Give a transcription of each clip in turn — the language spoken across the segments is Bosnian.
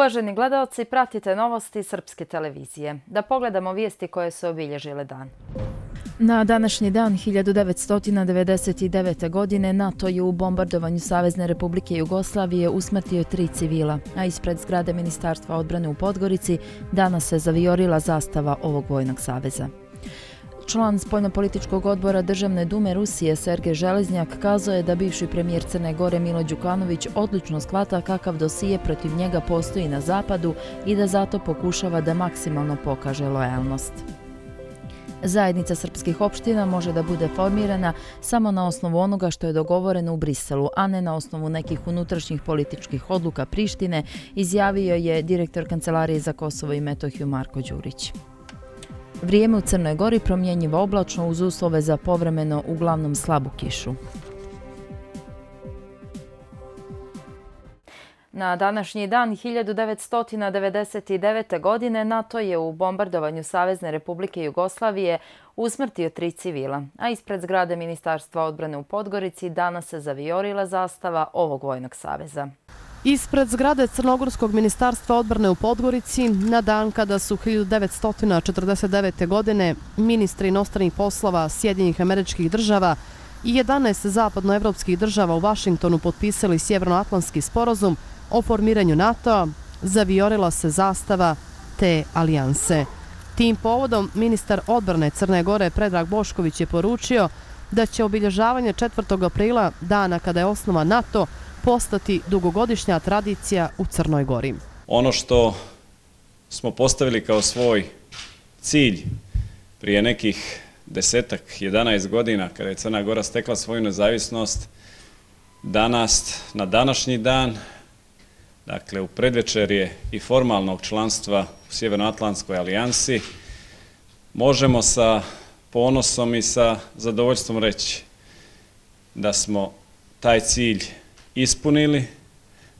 Uvaženi gledalci, pratite novosti Srpske televizije. Da pogledamo vijesti koje su obilježile dan. Na današnji dan 1999. godine NATO je u bombardovanju Savezne republike Jugoslavije usmrtio tri civila, a ispred zgrade Ministarstva odbrane u Podgorici danas se zaviorila zastava ovog vojnog saveza član spoljnopolitičkog odbora Državne dume Rusije Sergej Železnjak kazao je da bivši premijer Crne Gore Milo Đukanović odlično shvata kakav dosije protiv njega postoji na zapadu i da zato pokušava da maksimalno pokaže lojalnost. Zajednica srpskih opština može da bude formirana samo na osnovu onoga što je dogovoreno u Briselu, a ne na osnovu nekih unutrašnjih političkih odluka Prištine, izjavio je direktor Kancelarije za Kosovo i Metohiju Marko Đurić. Vrijeme u Crnoj Gori promjenjivo oblačno uz uslove za povremeno, uglavnom slabu kišu. Na današnji dan 1999. godine NATO je u bombardovanju Savezne republike Jugoslavije usmrtio tri civila, a ispred zgrade Ministarstva odbrane u Podgorici danas se zaviorila zastava ovog vojnog saveza. Ispred zgrade Crnogorskog ministarstva odbrane u Podgorici, na dan kada su 1949. godine ministri inostranih poslova Sjedinjih američkih država i 11 zapadnoevropskih država u Vašingtonu potpisali Sjevernoatlanski sporozum o formiranju NATO, a zaviorila se zastava te alijanse. Tim povodom ministar odbrane Crne Gore Predrag Bošković je poručio da će obilježavanje 4. aprila dana kada je osnova NATO postati dugogodišnja tradicija u Crnoj Gori. Ono što smo postavili kao svoj cilj prije nekih desetak, 11 godina kada je Crna Gora stekla svoju nezavisnost, danas, na današnji dan, dakle u predvečerje i formalnog članstva u Sjevernoatlantskoj alijansi, možemo sa ponosom i sa zadovoljstvom reći da smo taj cilj ispunili,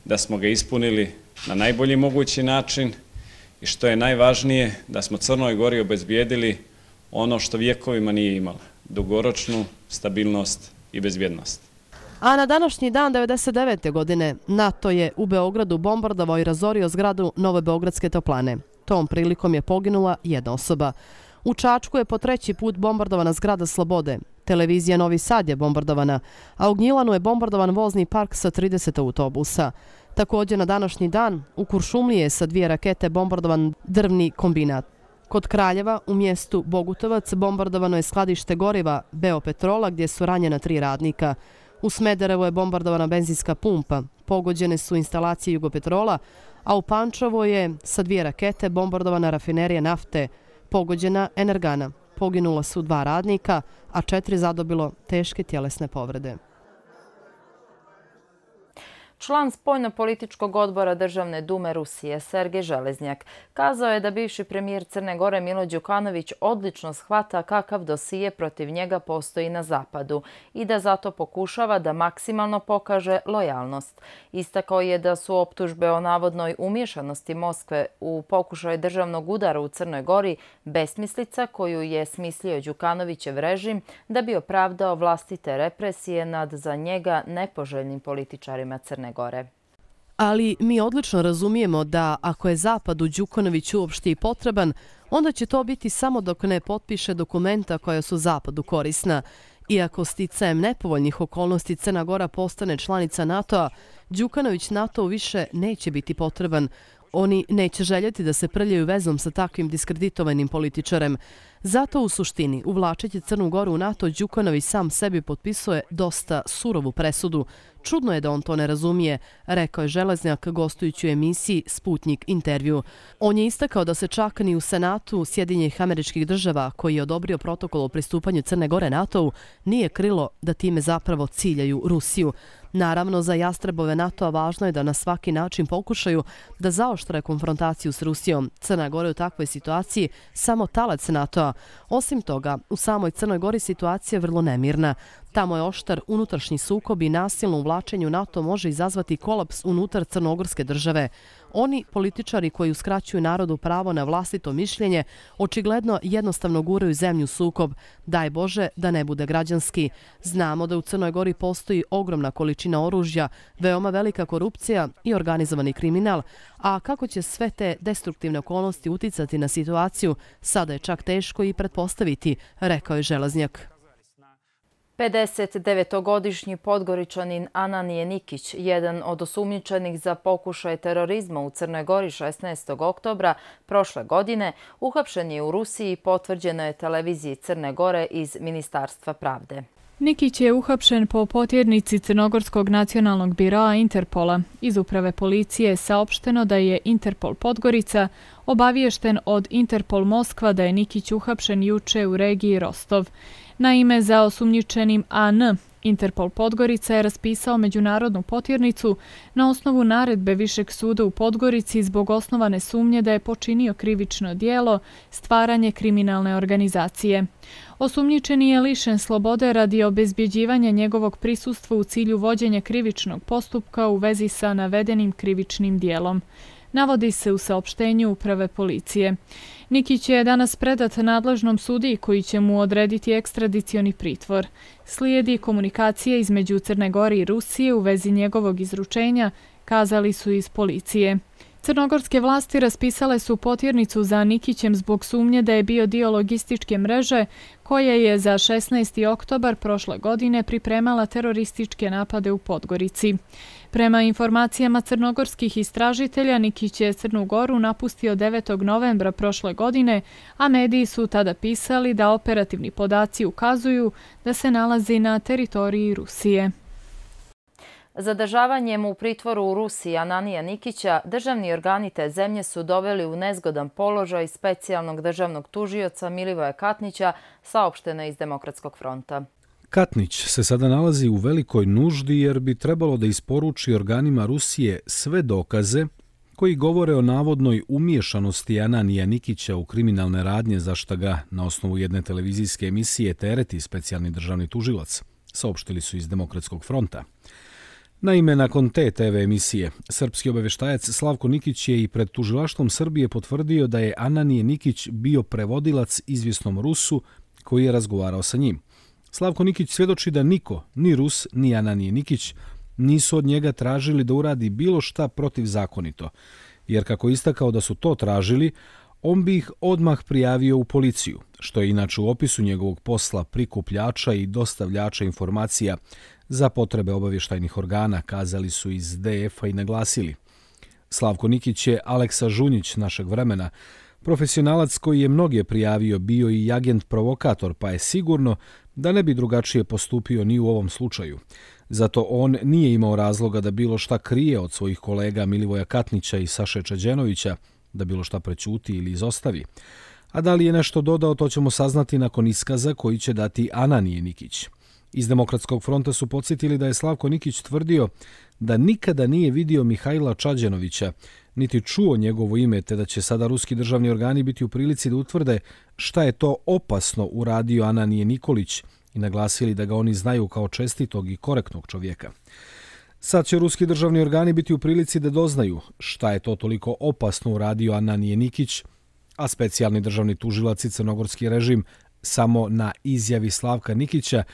da smo ga ispunili na najbolji mogući način i što je najvažnije, da smo Crnoj Gori obezbijedili ono što vjekovima nije imalo, dugoročnu stabilnost i bezbjednost. A na današnji dan 1999. godine NATO je u Beogradu bombardovao i razorio zgradu Nove Beogradske toplane. Tom prilikom je poginula jedna osoba. U Čačku je po treći put bombardovana zgrada Slobode, Televizija Novi Sad je bombardovana, a u Gnjilanu je bombardovan vozni park sa 30 autobusa. Također na današnji dan u Kuršumlije je sa dvije rakete bombardovan drvni kombinat. Kod Kraljeva u mjestu Bogutovac bombardovano je skladište goriva Beopetrola gdje su ranjena tri radnika. U Smederevo je bombardovana benzinska pumpa, pogođene su instalacije Jugopetrola, a u Pančevo je sa dvije rakete bombardovana rafinerija nafte, pogođena energana poginula su dva radnika, a četiri zadobilo teške tjelesne povrede. Član spojno-političkog odbora Državne dume Rusije, Sergej Železnjak, kazao je da bivši premijer Crne Gore Milo Đukanović odlično shvata kakav dosije protiv njega postoji na Zapadu i da zato pokušava da maksimalno pokaže lojalnost. Istakao je da su optužbe o navodnoj umješanosti Moskve u pokušaju državnog udara u Crnoj Gori besmislica koju je smislio Đukanovićev režim da bi opravdao vlastite represije nad za njega nepoželjnim političarima Crne Crne Gore. Ali mi odlično razumijemo da ako je Zapad u Đukonoviću uopšte i potreban, onda će to biti samo dok ne potpiše dokumenta koja su Zapadu korisna. Iako sticajem nepovoljnih okolnosti Crna Gora postane članica NATO-a, Đukanović NATO više neće biti potreban. Oni neće željeti da se prljaju vezom sa takvim diskreditovanim političarem. Zato u suštini uvlačeći Crnu Goru u NATO Đukanovi sam sebi potpisuje dosta surovu presudu. Čudno je da on to ne razumije, rekao je Železnjak gostujući u emisiji Sputnik intervju. On je istakao da se čak ni u Senatu Sjedinjih američkih država koji je odobrio protokol o pristupanju Crne Gore NATO-u nije krilo da time zapravo ciljaju Rusiju. Naravno, za jastrebove NATO-a važno je da na svaki način pokušaju da zaoštre konfrontaciju s Rusijom. Crna Gora u takvoj situaciji samo talac NATO-a. Osim toga, u samoj Crnoj Gori situacija je vrlo nemirna. Tamo je oštar unutrašnji sukob i nasilno uvlačenje u NATO može izazvati kolaps unutar Crnogorske države. Oni, političari koji uskraćuju narodu pravo na vlastito mišljenje, očigledno jednostavno guraju zemlju sukob. Daj Bože da ne bude građanski. Znamo da u Crnoj Gori postoji ogromna količina oružja, veoma velika korupcija i organizovani kriminal. A kako će sve te destruktivne okolnosti uticati na situaciju, sada je čak teško i pretpostaviti, rekao je Želaznjak. 59-godišnji podgoričanin Ananije Nikić, jedan od osumnjičenih za pokušaj terorizma u Crnoj Gori 16. oktobra prošle godine, uhapšen je u Rusiji i potvrđeno je televiziji Crne Gore iz Ministarstva pravde. Nikić je uhapšen po potjernici Crnogorskog nacionalnog biroa Interpola. Iz uprave policije je saopšteno da je Interpol Podgorica obaviješten od Interpol Moskva da je Nikić uhapšen juče u regiji Rostov. Na ime za osumnjičenim AN, Interpol Podgorica je raspisao međunarodnu potjernicu na osnovu naredbe Višeg suda u Podgorici zbog osnovane sumnje da je počinio krivično dijelo stvaranje kriminalne organizacije. Osumnjičeni je lišen slobode radi obezbjeđivanja njegovog prisustva u cilju vođenja krivičnog postupka u vezi sa navedenim krivičnim dijelom. Navodi se u saopštenju Uprave policije. Nikić je danas predat nadležnom sudi koji će mu odrediti ekstradicioni pritvor. Slijedi komunikacije između Crne Gori i Rusije u vezi njegovog izručenja, kazali su iz policije. Crnogorske vlasti raspisale su potjernicu za Nikićem zbog sumnje da je bio dio logističke mreže koja je za 16. oktobar prošle godine pripremala terorističke napade u Podgorici. Prema informacijama crnogorskih istražitelja, Nikić je Crnu Goru napustio 9. novembra prošle godine, a mediji su tada pisali da operativni podaci ukazuju da se nalazi na teritoriji Rusije. Zadržavanjem u pritvoru u Rusiji Ananija Nikića državni organi te zemlje su doveli u nezgodan položaj specijalnog državnog tužioca Milivoja Katnića saopštena iz Demokratskog fronta. Katnić se sada nalazi u velikoj nuždi jer bi trebalo da isporuči organima Rusije sve dokaze koji govore o navodnoj umješanosti Ananija Nikića u kriminalne radnje za šta ga na osnovu jedne televizijske emisije tereti specijalni državni tužilac, saopštili su iz Demokratskog fronta. Naime, nakon te TV emisije, srpski obaveštajac Slavko Nikić je i pred tužilaštvom Srbije potvrdio da je Ananije Nikić bio prevodilac izvjesnom Rusu koji je razgovarao sa njim – Slavko Nikić svjedoči da niko, ni Rus, ni Ananije Nikić, nisu od njega tražili da uradi bilo šta protiv zakonito, jer kako istakao da su to tražili, on bi ih odmah prijavio u policiju, što je inače u opisu njegovog posla prikupljača i dostavljača informacija za potrebe obavještajnih organa, kazali su iz DF-a i naglasili. Slavko Nikić je Aleksa Žunjić našeg vremena, profesionalac koji je mnoge prijavio bio i agent provokator, pa je sigurno da ne bi drugačije postupio ni u ovom slučaju. Zato on nije imao razloga da bilo šta krije od svojih kolega Milivoja Katnića i Saše Čađenovića, da bilo šta prećuti ili izostavi. A da li je nešto dodao, to ćemo saznati nakon iskaza koji će dati Ananije Nikić. Iz Demokratskog fronta su podsjetili da je Slavko Nikić tvrdio da nikada nije vidio Mihajla Čađenovića niti čuo njegovo ime, te da će sada ruski državni organi biti u prilici da utvrde šta je to opasno uradio Ananije Nikolić i naglasili da ga oni znaju kao čestitog i korektnog čovjeka. Sad će ruski državni organi biti u prilici da doznaju šta je to toliko opasno uradio Ananije Nikić, a specijalni državni tužilac i crnogorski režim samo na izjavi Slavka Nikića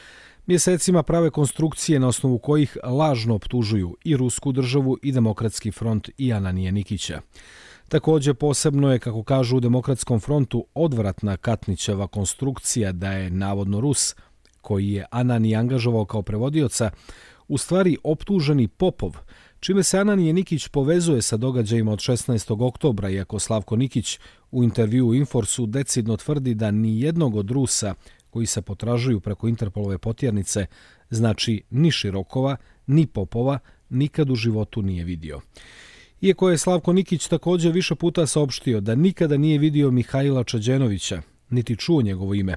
Mjesecima prave konstrukcije na osnovu kojih lažno optužuju i Rusku državu i Demokratski front i Ananije Nikića. Također posebno je, kako kažu u Demokratskom frontu, odvratna Katnićeva konstrukcija da je navodno Rus, koji je Anani angažovao kao prevodioca, u stvari optuženi Popov, čime se Ananije Nikić povezuje sa događajima od 16. oktobra, iako Slavko Nikić u intervju u Inforsu decidno tvrdi da ni jednog od Rusa koji se potražuju preko Interpolove potjernice, znači ni Širokova, ni Popova, nikad u životu nije vidio. Iako je Slavko Nikić također više puta saopštio da nikada nije vidio Mihajla Čađenovića, niti čuo njegovo ime,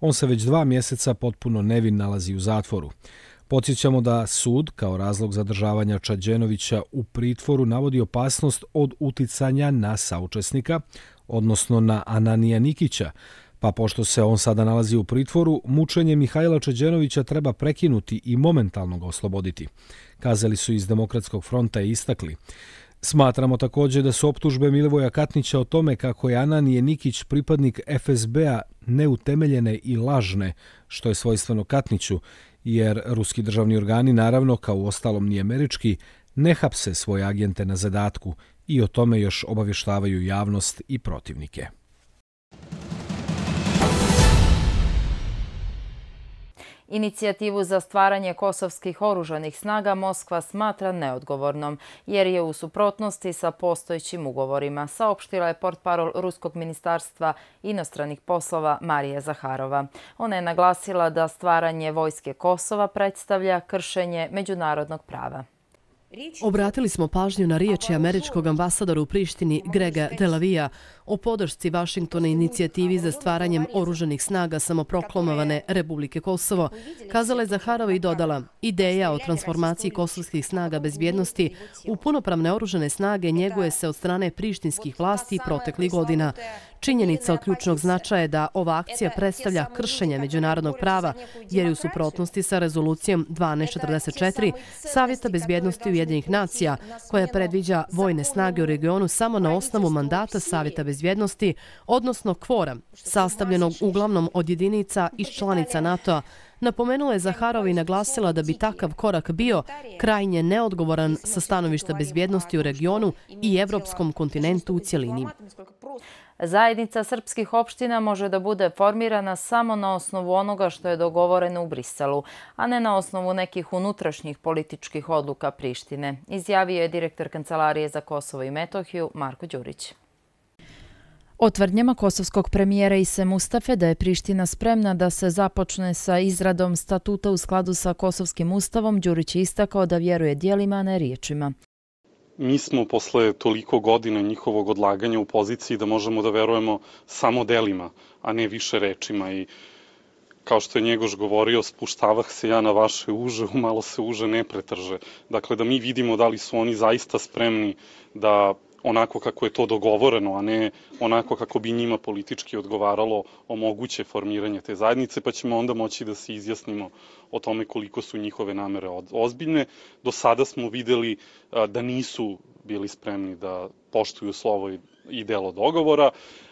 on se već dva mjeseca potpuno nevin nalazi u zatvoru. Podsjećamo da sud, kao razlog zadržavanja Čađenovića u pritvoru, navodi opasnost od uticanja na saučesnika, odnosno na Ananija Nikića, Pa pošto se on sada nalazi u pritvoru, mučenje Mihajla Čeđenovića treba prekinuti i momentalno ga osloboditi, kazali su iz Demokratskog fronta i istakli. Smatramo također da su optužbe Milivoja Katnića o tome kako je Ananije Nikić pripadnik FSB-a neutemeljene i lažne, što je svojstveno Katniću, jer ruski državni organi, naravno, kao u ostalom ni američki, ne hapse svoje agente na zadatku i o tome još obavještavaju javnost i protivnike. Inicijativu za stvaranje kosovskih oružanih snaga Moskva smatra neodgovornom, jer je u suprotnosti sa postojićim ugovorima, saopštila je portparol Ruskog ministarstva inostranih poslova Marije Zaharova. Ona je naglasila da stvaranje vojske Kosova predstavlja kršenje međunarodnog prava. Obratili smo pažnju na riječi američkog ambasadora u Prištini Grega Delavija o podršci Vašingtona inicijativi za stvaranjem oruženih snaga samoproklomovane Republike Kosovo. Kazala je Zaharova i dodala, ideja o transformaciji kosovskih snaga bezbjednosti u punopravne oružene snage njeguje se od strane prištinskih vlasti proteklih godina. Činjenica od ključnog značaja je da ova akcija predstavlja kršenje međunarodnog prava, jer je u suprotnosti sa rezolucijom 1244 Savjeta bezbjednosti Ujedinjih nacija, koja predviđa vojne snage u regionu samo na osnovu mandata Savjeta bezbjednosti, odnosno kvora, sastavljenog uglavnom od jedinica iz članica NATO-a, Napomenula je Zaharov i naglasila da bi takav korak bio krajnje neodgovoran sa stanovišta bezbjednosti u regionu i evropskom kontinentu u cjelini. Zajednica srpskih opština može da bude formirana samo na osnovu onoga što je dogovoreno u Briselu, a ne na osnovu nekih unutrašnjih političkih odluka Prištine, izjavio je direktor Kancelarije za Kosovo i Metohiju Marko Đurić. O tvrdnjama kosovskog premijera Ise Mustafe da je Priština spremna da se započne sa izradom statuta u skladu sa kosovskim ustavom, Đurić je istakao da vjeruje dijelima, a ne riječima mi smo posle toliko godina njihovog odlaganja u poziciji da možemo da verujemo samo delima, a ne više rečima i kao što je Njegoš govorio, spuštavah se ja na vaše uže, umalo se uže ne pretrže. Dakle, da mi vidimo da li su oni zaista spremni da onako kako je to dogovoreno, a ne onako kako bi njima politički odgovaralo o moguće formiranje te zajednice, pa ćemo onda moći da se izjasnimo o tome koliko su njihove namere ozbiljne. Do sada smo videli da nisu bili spremni da poštuju slovo i delo dogovora,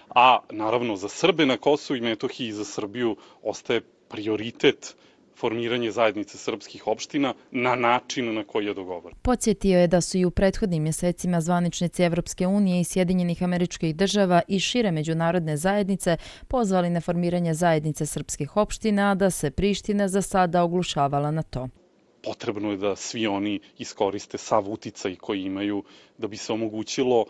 a naravno za Srbe na Kosovo i Metohiji i za Srbiju ostaje prioritet formiranje zajednice srpskih opština na način na koji je dogovor. Podsjetio je da su i u prethodnim mjesecima zvaničnici Evropske unije i Sjedinjenih američkih država i šire međunarodne zajednice pozvali na formiranje zajednice srpskih opština, a da se Priština za sada oglušavala na to. Potrebno je da svi oni iskoriste sav uticaj koji imaju da bi se omogućilo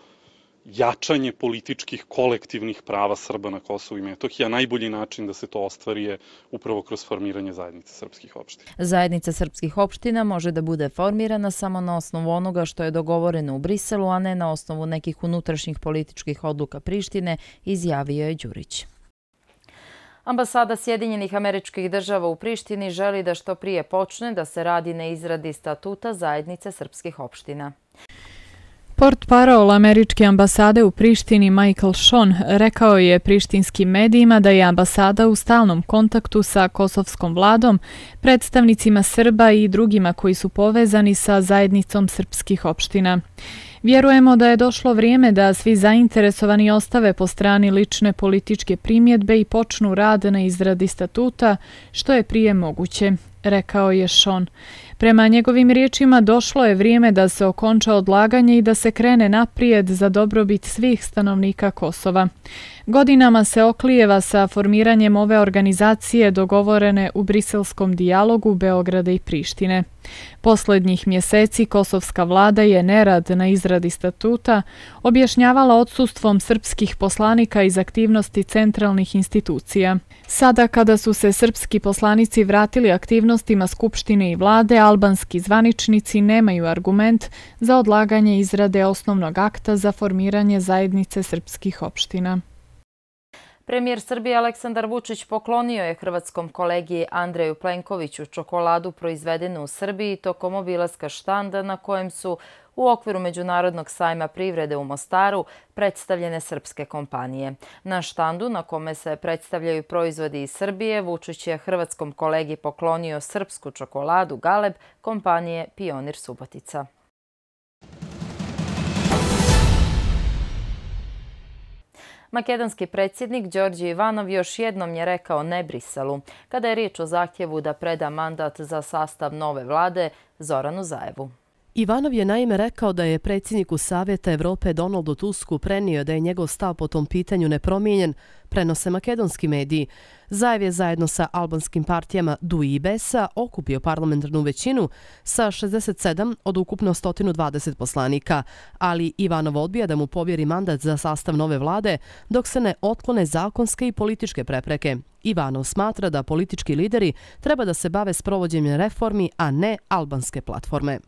jačanje političkih kolektivnih prava Srba na Kosovu i Metohiji, a najbolji način da se to ostvari je upravo kroz formiranje zajednice srpskih opština. Zajednica srpskih opština može da bude formirana samo na osnovu onoga što je dogovoreno u Briselu, a ne na osnovu nekih unutrašnjih političkih odluka Prištine, izjavio je Đurić. Ambasada Sjedinjenih američkih država u Prištini želi da što prije počne da se radi na izradi statuta zajednice srpskih opština. Port parol američke ambasade u Prištini Michael Sean rekao je prištinskim medijima da je ambasada u stalnom kontaktu sa kosovskom vladom, predstavnicima Srba i drugima koji su povezani sa zajednicom srpskih opština. Vjerujemo da je došlo vrijeme da svi zainteresovani ostave po strani lične političke primjedbe i počnu rad na izradi statuta, što je prije moguće, rekao je Šon. Prema njegovim riječima došlo je vrijeme da se okonča odlaganje i da se krene naprijed za dobrobit svih stanovnika Kosova. Godinama se oklijeva sa formiranjem ove organizacije dogovorene u briselskom dijalogu Beograda i Prištine. Poslednjih mjeseci kosovska vlada je nerad na izradi statuta objašnjavala odsustvom srpskih poslanika iz aktivnosti centralnih institucija. Sada kada su se srpski poslanici vratili aktivnostima Skupštine i vlade, albanski zvaničnici nemaju argument za odlaganje izrade osnovnog akta za formiranje zajednice srpskih opština. Premijer Srbije Aleksandar Vučić poklonio je hrvatskom kolegiji Andreju Plenkoviću čokoladu proizvedenu u Srbiji tokom obilaska štanda na kojem su u okviru Međunarodnog sajma privrede u Mostaru predstavljene srpske kompanije. Na štandu na kome se predstavljaju proizvodi iz Srbije, Vučić je hrvatskom kolegi poklonio srpsku čokoladu Galeb kompanije Pionir Subotica. Makedonski predsjednik Đorđe Ivanov još jednom je rekao ne Briselu kada je riječ o zahtjevu da preda mandat za sastav nove vlade Zoranu Zajevu. Ivanov je naime rekao da je predsjedniku Savjeta Evrope Donaldu Tusku prenio da je njegov stav po tom pitanju nepromijenjen, prenose makedonski mediji. Zajev je zajedno sa albanskim partijama DU i BESA okupio parlamentarnu većinu sa 67 od ukupno 120 poslanika, ali Ivanov odbija da mu povjeri mandat za sastav nove vlade dok se ne otklone zakonske i političke prepreke. Ivanov smatra da politički lideri treba da se bave sprovođenjem reformi, a ne albanske platforme.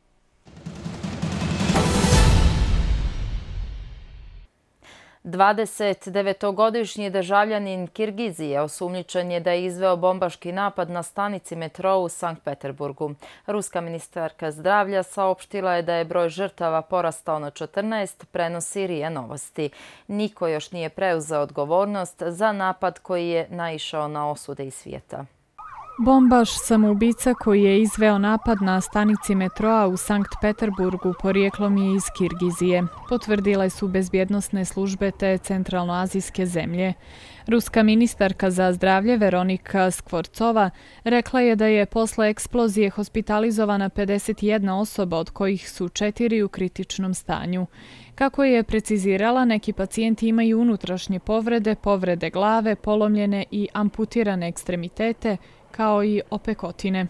29-godišnji državljanin Kirgizije osumnjičen je da je izveo bombaški napad na stanici metro u Sankt Peterburgu. Ruska ministarka zdravlja saopštila je da je broj žrtava porastao na 14, prenosi rije novosti. Niko još nije preuzeo odgovornost za napad koji je naišao na osude iz svijeta. Bombaš samoubica koji je izveo napad na stanici metroa u Sankt Peterburgu porijeklom je iz Kirgizije, potvrdile su bezbjednostne službe te centralnoazijske zemlje. Ruska ministarka za zdravlje Veronika Skvorcova rekla je da je posle eksplozije hospitalizovana 51 osoba, od kojih su četiri u kritičnom stanju. Kako je precizirala, neki pacijenti imaju unutrašnje povrede, povrede glave, polomljene i amputirane ekstremitete, kao i opekotine.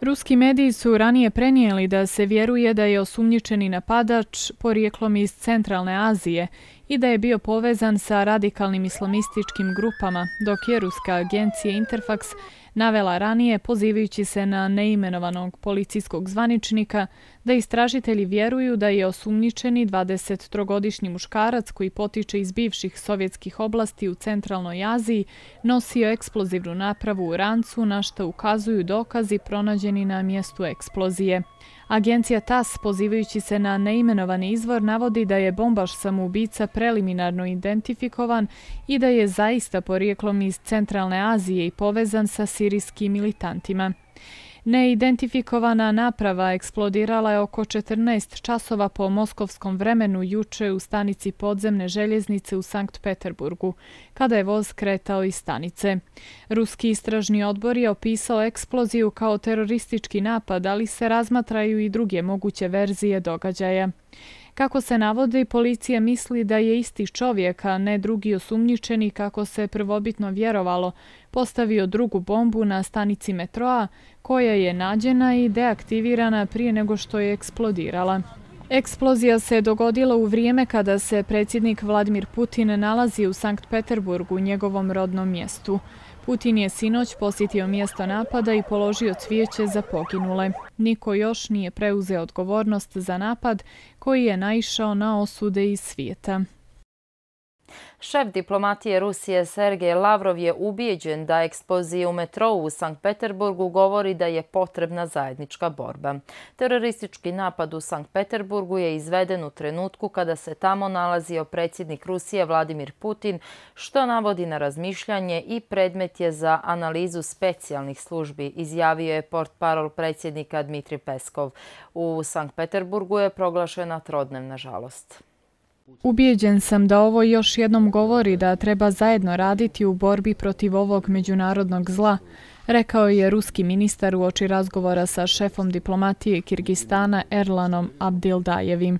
Ruski mediji su ranije prenijeli da se vjeruje da je osumnjičeni napadač porijeklom iz Centralne Azije i da je bio povezan sa radikalnim islamističkim grupama, dok je ruska agencija Interfax navela ranije pozivajući se na neimenovanog policijskog zvaničnika da istražitelji vjeruju da je osumnjičeni 23-godišnji muškarac koji potiče iz bivših sovjetskih oblasti u centralnoj Aziji nosio eksplozivnu napravu u rancu na što ukazuju dokazi pronađeni na mjestu eksplozije. Agencija TAS, pozivajući se na neimenovani izvor, navodi da je bombaš samoubica preliminarno identifikovan i da je zaista porijeklom iz Centralne Azije i povezan sa sirijskim militantima. Neidentifikovana naprava eksplodirala je oko 14 časova po moskovskom vremenu juče u stanici podzemne željeznice u Sankt Peterburgu, kada je voz kretao iz stanice. Ruski istražni odbor je opisao eksploziju kao teroristički napad, ali se razmatraju i druge moguće verzije događaja. Kako se navode, policija misli da je isti čovjek, a ne drugi osumnjičeni kako se prvobitno vjerovalo, postavio drugu bombu na stanici metroa koja je nađena i deaktivirana prije nego što je eksplodirala. Eksplozija se dogodila u vrijeme kada se predsjednik Vladimir Putin nalazi u Sankt Peterburgu, njegovom rodnom mjestu. Putin je sinoć posjetio mjesto napada i položio cvijeće za poginule. Niko još nije preuzeo odgovornost za napad koji je naišao na osude iz svijeta. Šef diplomatije Rusije Sergej Lavrov je ubijeđen da ekspozije u metrovu u Sankt Peterburgu govori da je potrebna zajednička borba. Teroristički napad u Sankt Peterburgu je izveden u trenutku kada se tamo nalazio predsjednik Rusije Vladimir Putin, što navodi na razmišljanje i predmet je za analizu specijalnih službi, izjavio je port parol predsjednika Dmitri Peskov. U Sankt Peterburgu je proglašena trodnevna žalost. Ubijeđen sam da ovo još jednom govori da treba zajedno raditi u borbi protiv ovog međunarodnog zla, rekao je ruski ministar u oči razgovora sa šefom diplomatije Kirgistana Erlanom Abdildajevim.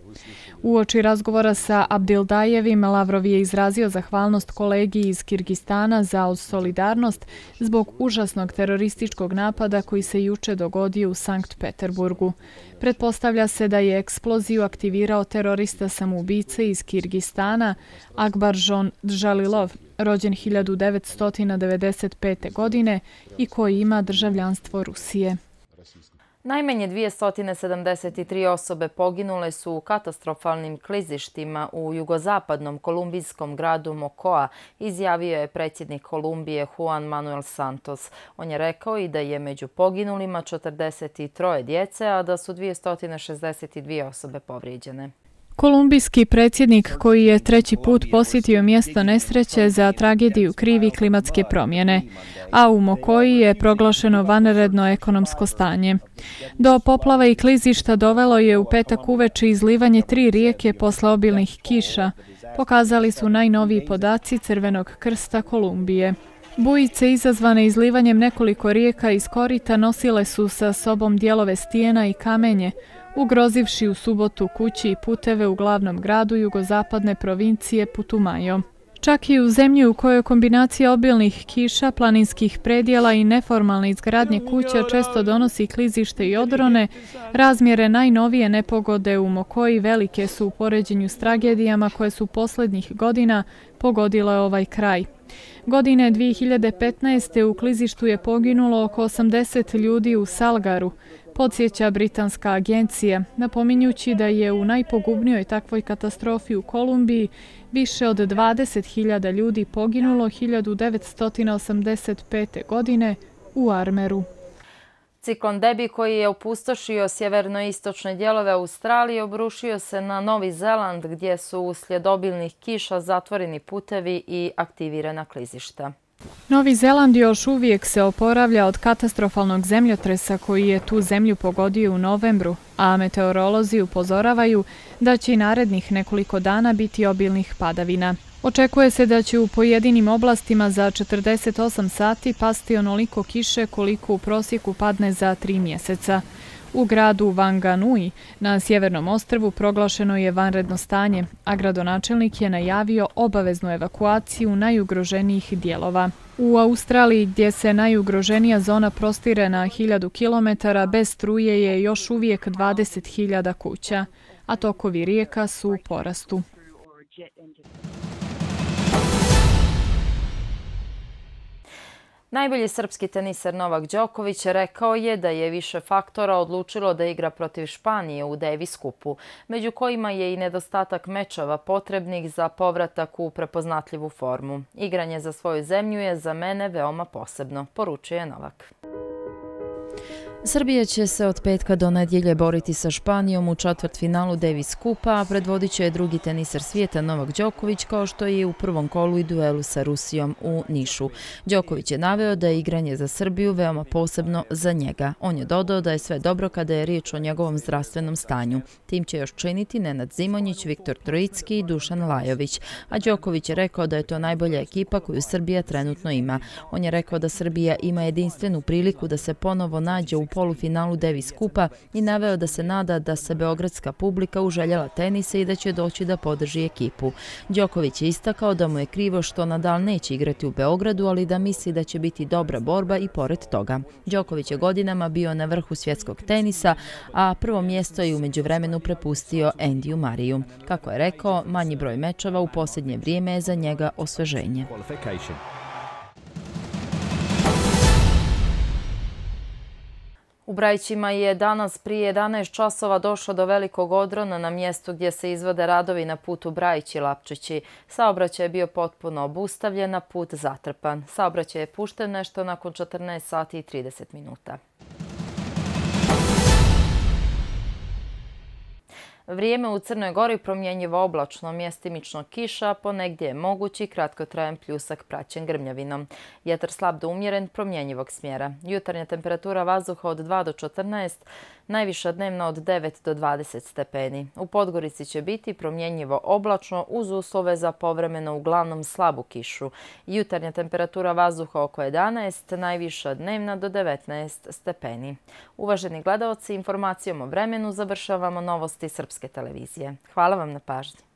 U oči razgovora sa Abdildajevim Lavrov je izrazio zahvalnost kolegi iz Kirgistana za solidarnost zbog užasnog terorističkog napada koji se juče dogodio u Sankt Peterburgu. Pretpostavlja se da je eksploziju aktivirao terorista samoubice iz Kirgistana Akbar Žon Džalilov, rođen 1995. godine i koji ima državljanstvo Rusije. Najmanje 273 osobe poginule su u katastrofalnim klizištima u jugozapadnom kolumbijskom gradu Mokoa, izjavio je predsjednik Kolumbije Juan Manuel Santos. On je rekao i da je među poginulima 43 djece, a da su 262 osobe povrijeđene. Kolumbijski predsjednik koji je treći put posjetio mjesto nesreće za tragediju krivi klimatske promjene, a u Mokoji je proglašeno vanredno ekonomsko stanje. Do poplava i klizišta dovelo je u petak uveče izlivanje tri rijeke posle obilnih kiša, pokazali su najnoviji podaci Crvenog krsta Kolumbije. Bujice izazvane izlivanjem nekoliko rijeka iz korita nosile su sa sobom dijelove stijena i kamenje, ugrozivši u subotu kući i puteve u glavnom gradu jugozapadne provincije Putumajo. Čak i u zemlji u kojoj kombinacija obilnih kiša, planinskih predjela i neformalne izgradnje kuća često donosi klizište i odrone, razmjere najnovije nepogode u Mokoji velike su u poređenju s tragedijama koje su posljednjih godina pogodile ovaj kraj. Godine 2015. u klizištu je poginulo oko 80 ljudi u Salgaru, podsjeća Britanska agencija, napominjući da je u najpogubnijoj takvoj katastrofi u Kolumbiji više od 20.000 ljudi poginulo 1985. godine u Armeru. Ciklon Debi koji je opustošio sjeverno-istočne dijelove Australije obrušio se na Novi Zeland gdje su uslijed obilnih kiša zatvoreni putevi i aktivirana klizišta. Novi Zeland još uvijek se oporavlja od katastrofalnog zemljotresa koji je tu zemlju pogodio u novembru, a meteorolozi upozoravaju da će i narednih nekoliko dana biti obilnih padavina. Očekuje se da će u pojedinim oblastima za 48 sati pasti onoliko kiše koliko u prosjeku padne za tri mjeseca. U gradu Vanganui na Sjevernom ostrvu proglašeno je vanredno stanje, a gradonačelnik je najavio obaveznu evakuaciju najugroženijih dijelova. U Australiji, gdje se najugroženija zona prostire na 1000 km, bez struje je još uvijek 20.000 kuća, a tokovi rijeka su u porastu. Najbolji srpski teniser Novak Đoković rekao je da je više faktora odlučilo da igra protiv Španije u Davis Kupu, među kojima je i nedostatak mečova potrebnih za povratak u prepoznatljivu formu. Igranje za svoju zemlju je za mene veoma posebno, poručuje Novak. Srbija će se od petka do nedjelje boriti sa Španijom u četvrt finalu Davis Kupa, a predvodit će drugi tenisar svijeta Novak Đoković kao što je u prvom kolu i duelu sa Rusijom u Nišu. Đoković je naveo da je igranje za Srbiju veoma posebno za njega. On je dodao da je sve dobro kada je riječ o njegovom zdravstvenom stanju. Tim će još činiti Nenad Zimonjić, Viktor Trojicki i Dušan Lajović. A Đoković je rekao da je to najbolja ekipa koju Srbija trenutno ima. On je rekao da Srbija ima jedinstvenu priliku da se ponovo nađe u polufinalu Davis Kupa i naveo da se nada da se beogradska publika uželjela tenise i da će doći da podrži ekipu. Đoković je istakao da mu je krivo što Nadal neće igrati u Beogradu, ali da misli da će biti dobra borba i pored toga. Đoković je godinama bio na vrhu svjetskog tenisa, a prvo mjesto je umeđu vremenu prepustio Andiju Mariju. Kako je rekao, manji broj mečova u posljednje vrijeme je za njega osveženje. U Brajićima je danas prije 11 časova došlo do velikog odrona na mjestu gdje se izvode radovi na putu Brajići-Lapčići. Saobraćaj je bio potpuno obustavljen, a put zatrpan. Saobraćaj je pušten nešto nakon 14 sati i 30 minuta. Vrijeme u Crnoj Gori promjenjivo oblačno, mjestimično kiša, ponegdje je mogući kratkotrajan pljusak praćen grmljavinom. Jetar slab do umjeren promjenjivog smjera. Jutarnja temperatura vazduha od 2 do 14 najviša dnevna od 9 do 20 stepeni. U Podgorici će biti promjenjivo oblačno uz uslove za povremeno uglavnom slabu kišu. Jutarnja temperatura vazduha oko 11, najviša dnevna do 19 stepeni. Uvaženi gledalci, informacijom o vremenu završavamo novosti Srpske televizije. Hvala vam na pažnju.